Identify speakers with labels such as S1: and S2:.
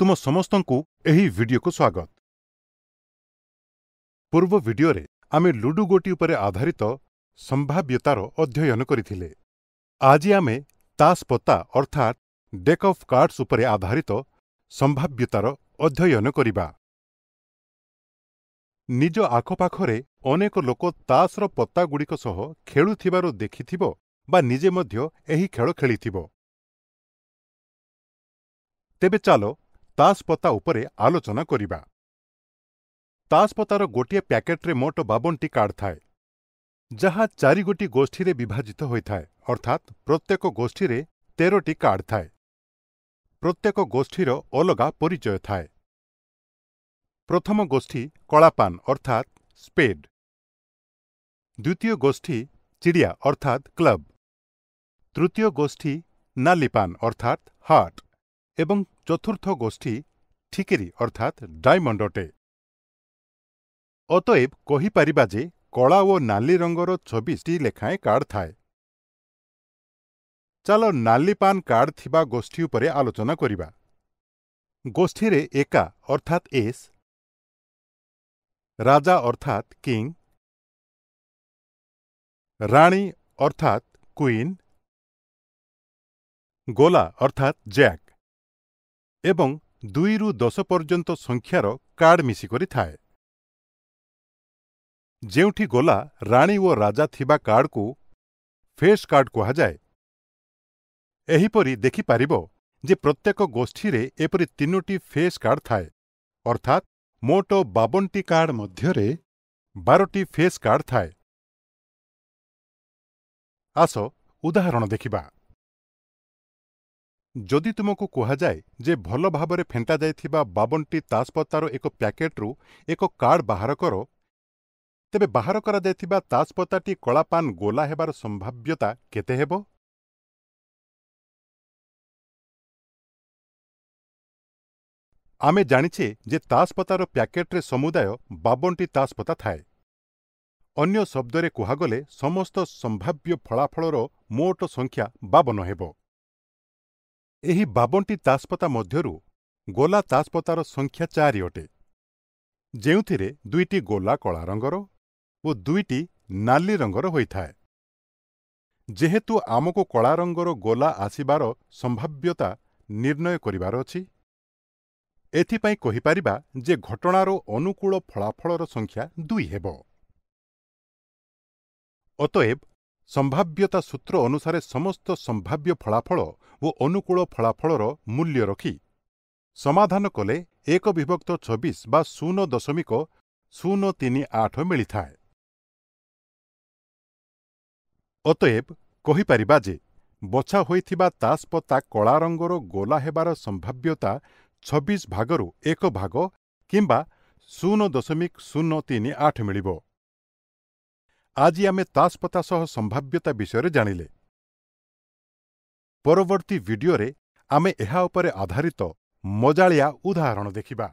S1: ତୁମ ସମସ୍ତଙ୍କୁ ଏହି ଭିଡିଓକୁ ସ୍ୱାଗତ ପୂର୍ବ ଭିଡିଓରେ ଆମେ ଲୁଡ଼ୁ ଗୋଟି ଉପରେ ଆଧାରିତ ସମ୍ଭାବ୍ୟତାର ଅଧ୍ୟୟନ କରିଥିଲେ ଆଜି ଆମେ ତାସ୍ ପତା ଅର୍ଥାତ୍ ଡେକ୍ ଅଫ୍ କାର୍ଡ଼ସ୍ ଉପରେ ଆଧାରିତ ସମ୍ଭାବ୍ୟତାର ଅଧ୍ୟୟନ କରିବା ନିଜ ଆଖପାଖରେ ଅନେକ ଲୋକ ତାସ୍ର ପତାଗୁଡ଼ିକ ସହ ଖେଳୁଥିବାରୁ ଦେଖିଥିବ ବା ନିଜେ ମଧ୍ୟ ଏହି ଖେଳ ଖେଳିଥିବ ତେବେ ଚାଲ ତାସପତା ଉପରେ ଆଲୋଚନା କରିବା ତାସପତାର ଗୋଟିଏ ପ୍ୟାକେଟ୍ରେ ମୋଟ ବାବନଟି କାର୍ଡ଼ ଥାଏ ଯାହା ଚାରିଗୋଟି ଗୋଷ୍ଠୀରେ ବିଭାଜିତ ହୋଇଥାଏ ଅର୍ଥାତ୍ ପ୍ରତ୍ୟେକ ଗୋଷ୍ଠୀରେ ତେରଟି କାର୍ଡ଼ ଥାଏ ପ୍ରତ୍ୟେକ ଗୋଷ୍ଠୀର ଅଲଗା ପରିଚୟ ଥାଏ ପ୍ରଥମ ଗୋଷ୍ଠୀ କଳାପାନ ଅର୍ଥାତ୍ ସ୍ପେଡ୍ ଦ୍ୱିତୀୟ ଗୋଷ୍ଠୀ ଚିଡ଼ିଆ ଅର୍ଥାତ୍ କ୍ଲବ୍ ତୃତୀୟ ଗୋଷ୍ଠୀ ନାଲିପାନ ଅର୍ଥାତ୍ ହାର୍ଟ ଏବଂ চতুর্থ গোষ্ঠী ঠিকেরি অর্থাৎ ডায়মন্ডটে অতএব କହିପାରିବା ଯେ କଳା ଓ ନାଲି ରଙ୍ଗର ଛବିଶଟି ଲେଖାଏଁ କାର୍ଡ ଥାଏ ଚାଲ ନାଲି ପାନ୍ କାର୍ଡ ଥିବା ଗୋଷ୍ଠୀ ଉପରେ ଆଲୋଚନା କରିବା ଗୋଷ୍ଠୀରେ ଏକା ଅର୍ଥାତ୍ ଏସ୍ ରାଜା ଅର୍ଥାତ୍ କିଂ ରାଣୀ ଅର୍ଥାତ୍ କୁଇନ୍ ଗୋଲା ଅର୍ଥାତ୍ ଜ୍ୟାକ୍ ଏବଂ ଦୁଇରୁ ଦଶ ପର୍ଯ୍ୟନ୍ତ ସଂଖ୍ୟାର କାର୍ଡ଼ ମିଶିକରି ଥାଏ ଯେଉଁଠି ଗଲା ରାଣୀ ଓ ରାଜା ଥିବା କାର୍ଡ଼କୁ ଫେସ୍ କାର୍ଡ଼ କୁହାଯାଏ ଏହିପରି ଦେଖିପାରିବ ଯେ ପ୍ରତ୍ୟେକ ଗୋଷ୍ଠୀରେ ଏପରି ତିନୋଟି ଫେସ୍ କାର୍ଡ଼ ଥାଏ ଅର୍ଥାତ୍ ମୋଟ ବାବନଟି କାର୍ଡ଼ ମଧ୍ୟରେ ବାରଟି ଫେସ୍ କାର୍ଡ଼ ଥାଏ ଆସ ଉଦାହରଣ ଦେଖିବା ଯଦି ତୁମକୁ କୁହାଯାଏ ଯେ ଭଲ ଭାବରେ ଫେଣ୍ଟାଯାଇଥିବା ବାବନଟି ତାଜପତାର ଏକ ପ୍ୟାକେଟ୍ରୁ ଏକ କାର୍ଡ଼ ବାହାର କର ତେବେ ବାହାର କରାଯାଇଥିବା ତାଜପତାଟି କଳାପାନ ଗୋଲା ହେବାର ସମ୍ଭାବ୍ୟତା କେତେ ହେବ ଆମେ ଜାଣିଛେ ଯେ ତାସପତାର ପ୍ୟାକେଟ୍ରେ ସମୁଦାୟ ବାବନଟି ତାସ୍ପତା ଥାଏ ଅନ୍ୟ ଶବ୍ଦରେ କୁହାଗଲେ ସମସ୍ତ ସମ୍ଭାବ୍ୟ ଫଳାଫଳର ମୋଟ ସଂଖ୍ୟା ବାବନ ହେବ ଏହି ବାବନଟି ତାସ୍ପତା ମଧ୍ୟରୁ ଗୋଲା ତାସ୍ପତାର ସଂଖ୍ୟା ଚାରି ଅଟେ ଯେଉଁଥିରେ ଦୁଇଟି ଗୋଲା କଳା ରଙ୍ଗର ଓ ଦୁଇଟି ନାଲି ରଙ୍ଗର ହୋଇଥାଏ ଯେହେତୁ ଆମକୁ କଳା ରଙ୍ଗର ଗୋଲା ଆସିବାର ସମ୍ଭାବ୍ୟତା ନିର୍ଣ୍ଣୟ କରିବାର ଅଛି ଏଥିପାଇଁ କହିପାରିବା ଯେ ଘଟଣାର ଅନୁକୂଳ ଫଳାଫଳର ସଂଖ୍ୟା ଦୁଇ ହେବ ଅତଏବ ସମ୍ଭାବ୍ୟତା ସୂତ୍ର ଅନୁସାରେ ସମସ୍ତ ସମ୍ଭାବ୍ୟ ଫଳାଫଳ ଓ ଅନୁକୂଳ ଫଳାଫଳର ମୂଲ୍ୟ ରଖି ସମାଧାନ କଲେ ଏକ ବିଭକ୍ତ ଛବିଶ ବା ଶୂନ ଦଶମିକ ଶୂନ ତିନି ଆଠ ମିଳିଥାଏ ଅତଏବ କହିପାରିବା ଯେ ବଛା ହୋଇଥିବା ତାସ୍ ପତା କଳା ରଙ୍ଗର ଗୋଲା ହେବାର ସମ୍ଭାବ୍ୟତା ଛବିଶ ଭାଗରୁ ଏକ ଭାଗ କିମ୍ବା ଶୂନ ଦଶମିକ ଶୂନ ତିନି ଆଠ ମିଳିବ ଆଜି ଆମେ ତାସ୍ପତା ସହ ସମ୍ଭାବ୍ୟତା ବିଷୟରେ ଜାଣିଲେ ପରବର୍ତ୍ତୀ ଭିଡିଓରେ ଆମେ ଏହା ଉପରେ ଆଧାରିତ ମଜାଳିଆ ଉଦାହରଣ ଦେଖିବା